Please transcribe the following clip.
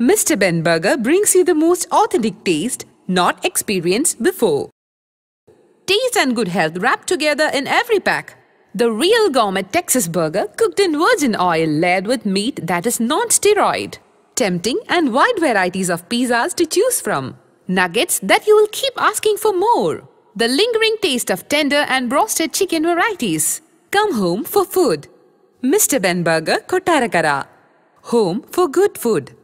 Mr. Ben Burger brings you the most authentic taste not experienced before. Taste and good health wrapped together in every pack. The real gourmet Texas burger cooked in virgin oil layered with meat that is non-steroid. Tempting and wide varieties of pizzas to choose from. Nuggets that you will keep asking for more. The lingering taste of tender and roasted chicken varieties. Come home for food. Mr. Ben Burger Kotarakara. Home for good food.